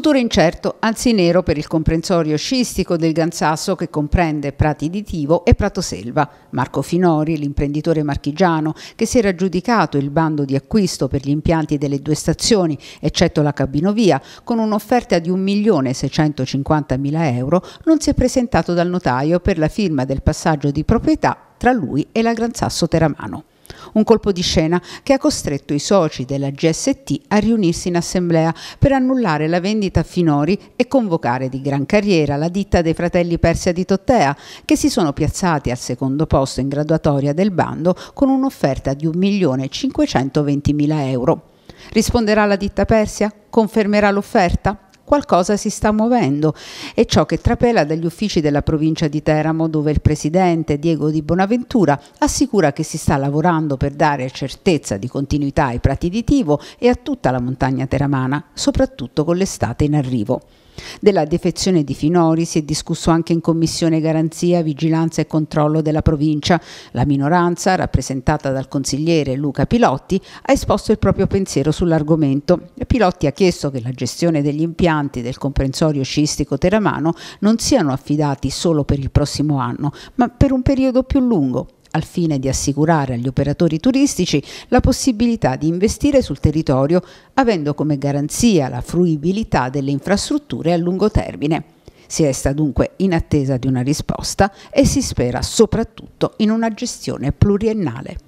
Futuro incerto, anzi nero per il comprensorio scistico del Gran Sasso che comprende Prati di Tivo e Prato Selva. Marco Finori, l'imprenditore marchigiano che si era aggiudicato il bando di acquisto per gli impianti delle due stazioni, eccetto la cabinovia, con un'offerta di 1.650.000 euro, non si è presentato dal notaio per la firma del passaggio di proprietà tra lui e la Gran Sasso Teramano. Un colpo di scena che ha costretto i soci della GST a riunirsi in assemblea per annullare la vendita a Finori e convocare di gran carriera la ditta dei fratelli Persia di Tottea, che si sono piazzati al secondo posto in graduatoria del bando con un'offerta di 1.520.000 euro. Risponderà la ditta Persia? Confermerà l'offerta? qualcosa si sta muovendo. È ciò che trapela dagli uffici della provincia di Teramo, dove il presidente Diego Di Bonaventura assicura che si sta lavorando per dare certezza di continuità ai prati di Tivo e a tutta la montagna teramana, soprattutto con l'estate in arrivo. Della defezione di Finori si è discusso anche in Commissione Garanzia, Vigilanza e Controllo della provincia. La minoranza, rappresentata dal consigliere Luca Pilotti, ha esposto il proprio pensiero sull'argomento. Pilotti ha chiesto che la gestione degli impianti insegnanti del comprensorio sciistico teramano non siano affidati solo per il prossimo anno, ma per un periodo più lungo al fine di assicurare agli operatori turistici la possibilità di investire sul territorio, avendo come garanzia la fruibilità delle infrastrutture a lungo termine. Si resta dunque in attesa di una risposta e si spera soprattutto in una gestione pluriennale.